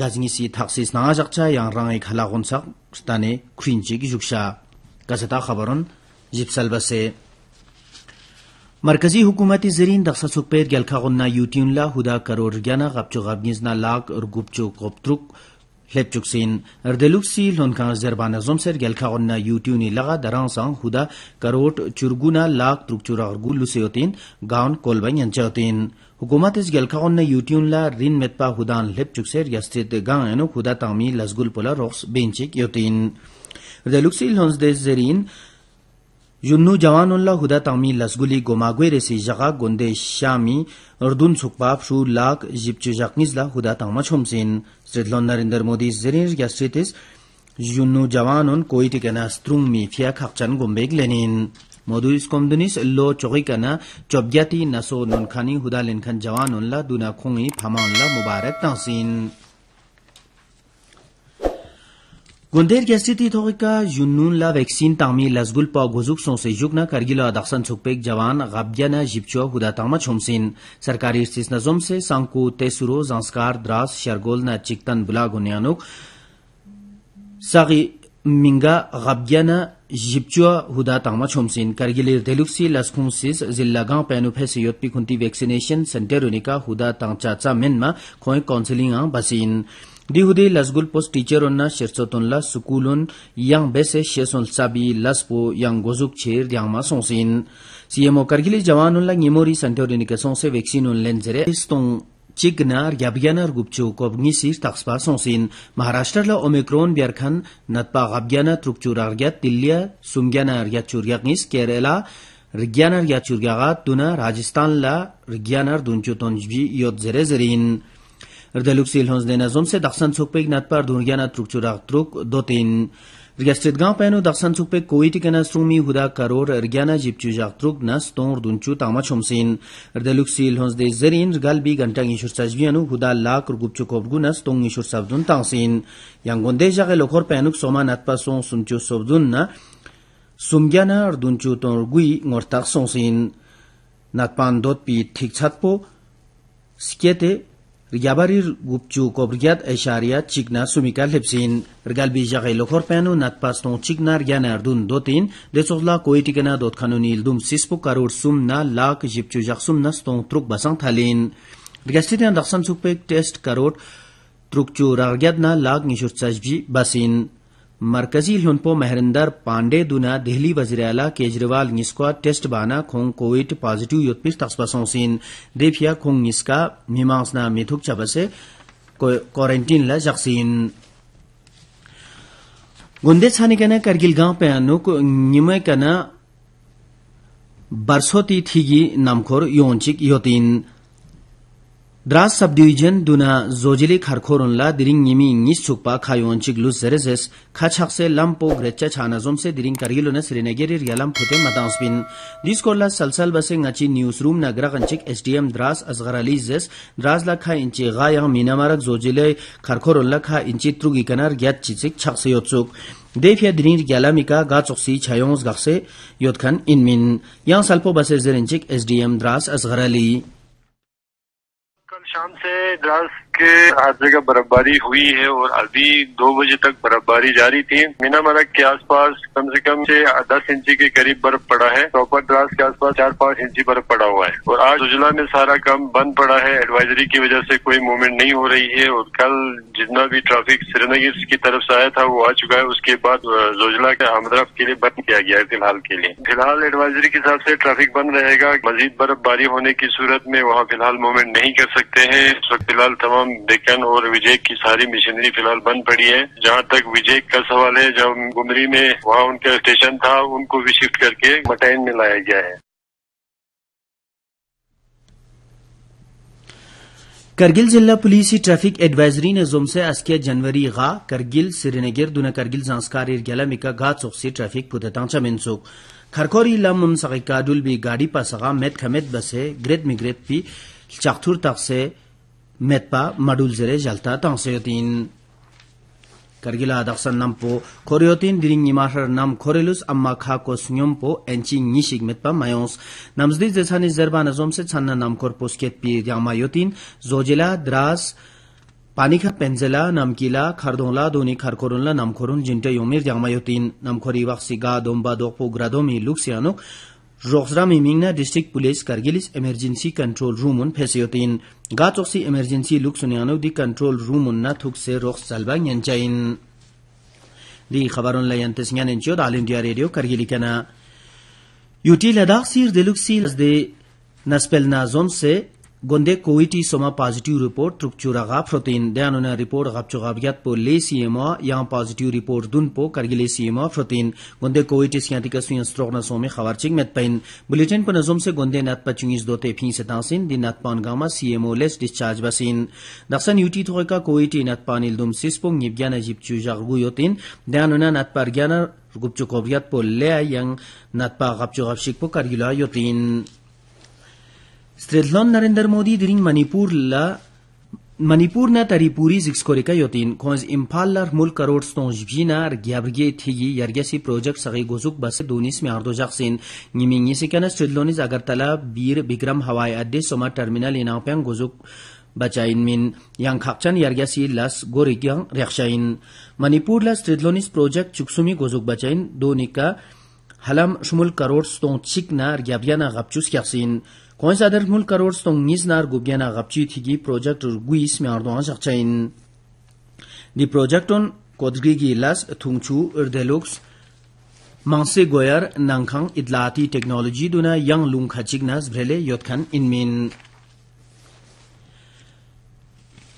gazingi si thaksi snaa jakcha yang rangi khala gonsak stane khrinji gi juksha gazata khabaron jipsal base markazi hukumati zarin daksa sukpet gel kha gonna yutun la huda karor gyana gapchu gapgiz na lak ur gupchu koptruk lepchuk sin erdeluk si lon kha zerban azom ser gel kha gonna yutun ni laga darang sang huda karot churguna lak trukchura ur gulu gaon kolbain yanchatin Hukumat izgalkaon yutunla rin metpa hudan lepchukser yastit gangenuk huda tami lazgulpola rox benchik yotin. Rdeluksil hons de zerin Junnu Jawanullah Huda Tami Lasguli Gomagwe Resi Jaga Gonde Shami Urdun Sukpap Shu Lak Jipchu Jaknizla Huda Tama Chomsin Sridlon Narendra Modi Zerir Yastritis Junnu Jawanun Koitikana Strung Mi Fia Khakchan Gombeg Lenin modus komdunis लो chogikana चौब्याती नसो नोनखानी हुदा लेनखान जवान उनला दुना khongi फामा onla mubarak tangsin गुंदेर गैस्टिति थोगिका यूनून ला वैक्सीन तामी लसगुल पा गोजुक सों से न करगिल अदक्सन छुकपेक जवान गब्याना जिपचो हुदा तामा छोमसिन सरकारी स्थिस नजम से सांकु तेसुरो जांस्कार द्रास शरगोल ना चिकतन बुला गुनियानुक सागी मिंगा गब्याना Jibchwa huda tangma chhomsin. Kargilir deluxi las जिल्ला गां la gaan penu phe siyot pi khunti vaccination sante rinika huda tangcha tsa menma khoi kaunselingan basin. Di hudi las gul pos teacheron na shirchoton la skoolon yang beshe shesol sabi las po yang gozuk cher diyangma sonsin. Siyemo kargilir jawanon la nye mori chignar gabyanar gupchu kob ngi si tax pa song sin maharashtra la omicron byar khan nat pa gabyana truk chu rar gya dilya sumgyana ar gya chur gya ngis kerala rgyana ar gya chur gya ga tuna rajasthan la rgyana ar dun chu zerin rdeluxil hons de nazom se daxan chok pe truk chu རྒྱས་ཚེད གང པ་ནོ དག་སན ཚུག པེ ཁོ་ཡིཏི གན སྲུང་མི ཧུ་ད ཁ་རོར རྒྱ་ན ཇིབ ཅུ ཇག ཏ୍ରུག ན ཏོང་ར དུན ཅུ ཏ་མ ཆོམ་སིན རྡེ ལུག་སི ལ་ཧོན་ དེ ཟེར་ཡིན རྒལ བི གན ཏང ཡིཤུར ཚ་ཇ བི་ཡ་ནོ ཧུ་ད ལ་ཁ རྒུབ ཅུ ཁོབ གུ ན ཏོང ཡིཤུར ཚ་བ དུན ཏང་སིན ཡང གོན དེ ཇག ལོ ریابارر گوبچو کوبرگات اشاریہ چگنا سومیکا لپسین رگال be جاگے لوخور پینو نات پاس نو چگنار گانر دون دو تین دچولا کوئی ٹھیکنا دوت خانو نیل دوم سیسپو کرور سوم نا لاکھ جپچو جخسوم نستو ترک بسن تھالین رگستی دن دخسم سوپے ٹیسٹ کروٹ ترک چو رگیت मरकजी हुनपो महरिंदर पांडे दुना दिल्ली वजीरला केजरीवाल निस्का टेस्ट बाना खोंग कोविड पॉजिटिव युद्ध तस्बसोंसिन देफिया खोंग निस्का मीमांसना मिथुक चबसे क्वारंटीन ला जक्सिन गुंदे छाने कना करगिल गांव पे अनुक निम कना बरसोती थीगी नामखोर योनचिक योतीन Drass Subdivision doona zojili kharkhoronla diring nimi ingis chukpa kha yuanchik luz zere zes. Kha chakse lampo gretcha chanazomse diring kargilona srinagirir yalam pute matanspin. Discord la salsal base ngachi newsroom na graganchik SDM Drass Azgharali zes. Drass la kha inchi gha yang minamarak zojili kharkhoronla kha inchi trug ikanar gyat chitsik chakse yotsuk. Devya diring yalamika gacoksi chayons gaxe yotkan inmin. Yang salpo base शाम से glass के हर जगह बर्फबारी हुई है और अभी दो बजे तक बर्फबारी जारी थी मीना मरक के आसपास कम से कम से दस इंची के करीब बर्फ पड़ा है प्रॉपर द्रास के आसपास चार पांच इंची बर्फ पड़ा हुआ है और आज उजला में सारा काम बंद पड़ा है एडवाइजरी की वजह से कोई मूवमेंट नहीं हो रही है और कल जितना भी ट्रैफिक श्रीनगर की तरफ से आया था वो आ चुका है उसके बाद जोजला के हमदरफ के लिए बंद किया गया है फिलहाल के लिए फिलहाल एडवाइजरी के हिसाब से ट्रैफिक बंद रहेगा मजीद बर्फबारी होने की सूरत में वहाँ फिलहाल मूवमेंट नहीं कर सकते हैं फिलहाल तमाम तमाम डेकन और विजय की सारी मशीनरी फिलहाल बंद पड़ी है जहाँ तक विजय का सवाल है जब गुमरी में वहाँ उनका स्टेशन था उनको भी शिफ्ट करके मटैन में लाया गया है करगिल जिला पुलिस ट्रैफिक एडवाइजरी ने जुम से अस्किया जनवरी गा करगिल श्रीनगर दुना करगिल जांसकार इर्गला मिका गा चौक से ट्रैफिक पुदतांचा मिनसुक खरखोर इला मुम सगी काडुल भी गाड़ी पासगा मेत खमेत बसे ग्रेत मिग्रेत भी चाकथुर तक से medpa madul zere jalta tangseyotin kargila daksan nampo koryotin diring nimahar nam korelus amma kha ko snyom po enchi nishig metpa mayons namzdi zechani zerbana zom se channa nam kor posket pi yamayotin zojela dras पानीखा पेंजेला नमकीला खारदोंला दोनी खारकोरुनला नामखोरुन जिंटे योमिर जामायोतीन नामखोरी वक्सी गा दोम्बा दोपो ग्रादोमी लुक्सियानुक Rokhsrami Mingna District Police Kargilis Emergency Control Room un phesiyotin. Ga choksi emergency look sunyano di control room un na thuk se Rokhs salba nyan chayin. Di khabaron layan tesnyan encho da Alindia Radio Kargilikana. Yuti ladak sir deluk si naspel na se गोंदे कोविटी सोमा positive report त्रुपचू गाप फ्रोतीन दयानुना report गापचो गापियात पो ले सीएमओ यहां पॉजिटिव रिपोर्ट दुन पो करगिले सीएमओ फ्रोतीन गोंदे कोविटी सियाती का सुयन स्ट्रोक न सोमे खबरचिक मेत पेन बुलेटिन पर नजम से गोंदे नत पचुंगिस दोते फी से तासिन दिन नत पान गामा सीएमओ लेस डिस्चार्ज बसिन दक्षन यूटी थोय का कोविटी नत पानिल दुम सिसपो निबग्यान अजीब चू जागु योतिन दयानुना नत पर ग्यान गुपचो कोवियात पो ले यंग नत पा गापचो गापशिक पो करगिला योतिन Stredlon Narendra Modi diring Manipur la Manipurna taripuri zixkorika yotin konz impallar mul karor stonjbjina rgyabge tigi yargasi project sagi gozuk bas donis me ardo jaxsin nimingi sikana stredloniz agartala bir bigram hawai adde soma terminal ina peng gozuk bachain min yang khapchan yargasi las gorigyang rekshain Manipur la stredlonis project chuksumi gozuk bachain donika halam shumul karor ston chikna rgyabjana gapchus kyaxsin Konsader mul karor stong nis nar gubgena gapchi thigi project ur gui isme ardoan shakchayin. Di project on kodgri gi las thungchu ur deluxe mangse goyar nangkhang idlati technology duna yang lung khachig nas brele inmin.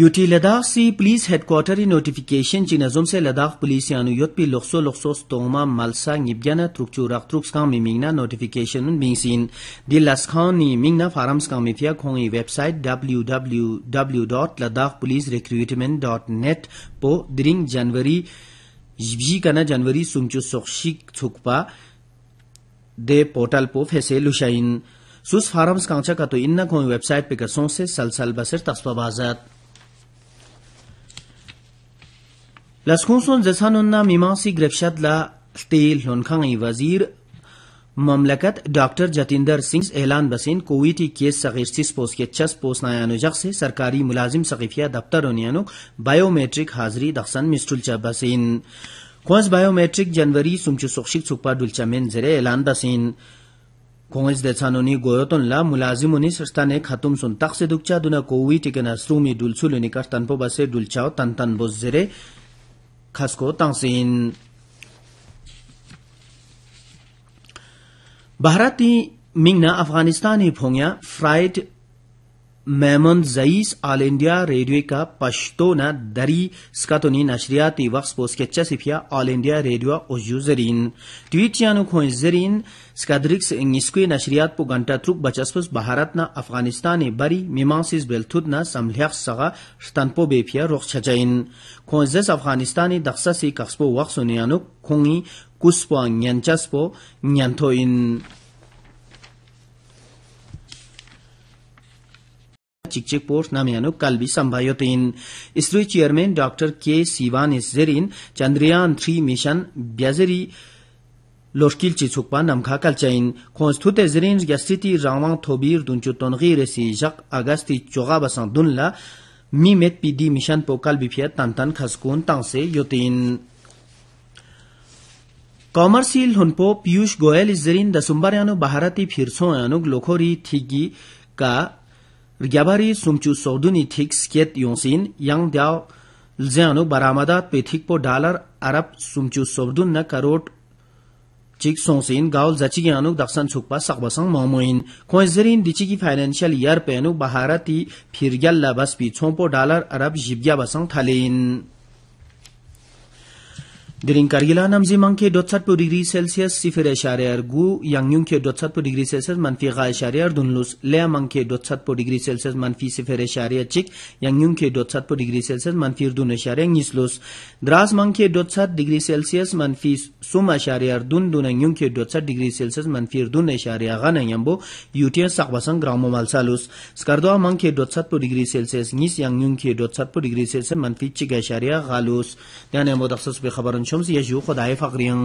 UT Ladakh सी police headquarter notification जी नजुम से Ladakh police अनुयत पी लक्सो लक्सो तोमा मलसा निब्याना त्रुकचू रख त्रुक्स कांग मिंगना नोटिफिकेशन मिंगसिन दिल्लास खान नि मिंगना फारम्स कांग मिथिया खोंगी वेबसाइट www.ladakhpolicerecruitment.net पो दिरिंग जनवरी जी कना जनवरी सुमचू सोक्षिक दे पोर्टल पो फेसे लुशाइन सुस फारम्स कांचा तो इन्ना खोंगी वेबसाइट पे कसों सलसल बसर तस्वाबाजत Laskunsun zesanunna mimasi grepshadla tel honkangi वजीर ममलकत डॉक्टर जतिंदर सिंह एलान बसिन कोविटी केस सगीर सिस्पोस के चस पोस नायानुजक से सरकारी मुलाजिम सकीफिया दफ्तर उनियानुक बायोमेट्रिक हाजरी दखसन मिस्टुलचा बसिन कोंस बायोमेट्रिक जनवरी सुमचु सुक्षिक सुपा दुलचा मेन जरे एलान बसिन कोंग्रेस देसानोनी ने मुलाजिमुनी ने खत्म सुन तक से दुखचा दुना कोविटी के नसरूमी डुलसुलुनी कर तनपो बसे डुलचाओ तन तन बोस जरे kasko tangsin Bharati mingna Afghanistani phongya fried मैमन जईस ऑल इंडिया रेडियो का पश्तो न दरी स्कातोनी नशरियाती वक्स पोस्केच्चा सिफिया ऑल इंडिया रेडियो ओजू जरीन ट्वीट यानु खोय जरीन स्कद्रिक्स इंगिस्क्वे नशरियात पो घंटा त्रुक बचस्पस न अफगानिस्ताने बरी मीमांसिस बेलथुदना समलियाक सगा स्तनपो बेफिया रोख छजैन खोजस अफगानिस्तानी दक्सा सी कक्सपो वक्सोनियानु खोंगी कुस्पो न्यंचस्पो न्यंथोइन चिकचिक पोर्ट नामियानु कल्बी संभायोतीन ISRO chairman doctor K Sivan जेरिन चंद्रयान थ्री मिशन ब्याजरी लोशकिल चिचुकपा नमखा कलचैन खोज थुते जेरिन गस्ती रावा थोबीर दुंचु तनगी रेसी जक अगस्ती चौगा बसा दुनला मी मेत पीडी मिशन पो कल्बिफिया तन तन खसकून तंगसे योतीन कॉमर्सिल हनपो पीयूष गोयल इस जरिन दसुम्बर यानु भारती फिरसो यानु लोखोरी थीगी का ᱨᱜᱟᱵᱟᱨᱤ ᱥᱩᱢᱪᱩ ᱥᱚᱫᱩᱱᱤ ᱴᱷᱤᱠ ᱥᱠᱮᱛ ᱭᱚᱱᱥᱤᱱ ᱭᱟᱝ ᱫᱟᱣ ᱞᱡᱟᱱᱩ ᱵᱟᱨᱟᱢᱟᱫᱟ ᱯᱮᱛᱷᱤᱠ ᱯᱚ ᱰᱟᱞᱟᱨ ᱟᱨᱟᱵ ᱥᱩᱢᱪᱩ ᱥᱚᱵᱫᱩᱱ ᱱᱟ ᱠᱟᱨᱚᱴ ᱪᱤᱠ ᱥᱚᱱᱥᱤᱱ ᱜᱟᱣᱞ ᱡᱟᱪᱤ ᱜᱮᱭᱟᱱᱩ ᱫᱟᱠᱥᱟᱱ ᱪᱩᱠᱯᱟ ᱥᱟᱜᱵᱟᱥᱟᱝ ᱢᱟᱢᱚᱭᱤᱱ ᱠᱚᱭᱡᱨᱤᱱ ᱫᱤᱪᱤ ᱜᱤ ᱯᱷᱟᱭᱱᱟᱱᱥᱤᱭᱟᱞ ᱤᱭᱟᱨ ᱯᱮᱱᱩ Dering kargila namzi mangke dot sat po degree Celsius sifir eshari ar gu, yang yung ke dot sat po degree Celsius manfi gha eshari ar degree Celsius manfi sifir eshari ke dot degree Celsius manfi ir Dras mangke dot degree Celsius manfi dun, dun ang ke dot degree Celsius manfi ir dun eshari ar gana gramo mal salus. Skardoa mangke degree Celsius nis, yang ke dot degree Celsius manfi chik eshari ar galus. شمس यशु खुदाए फ़करियाँ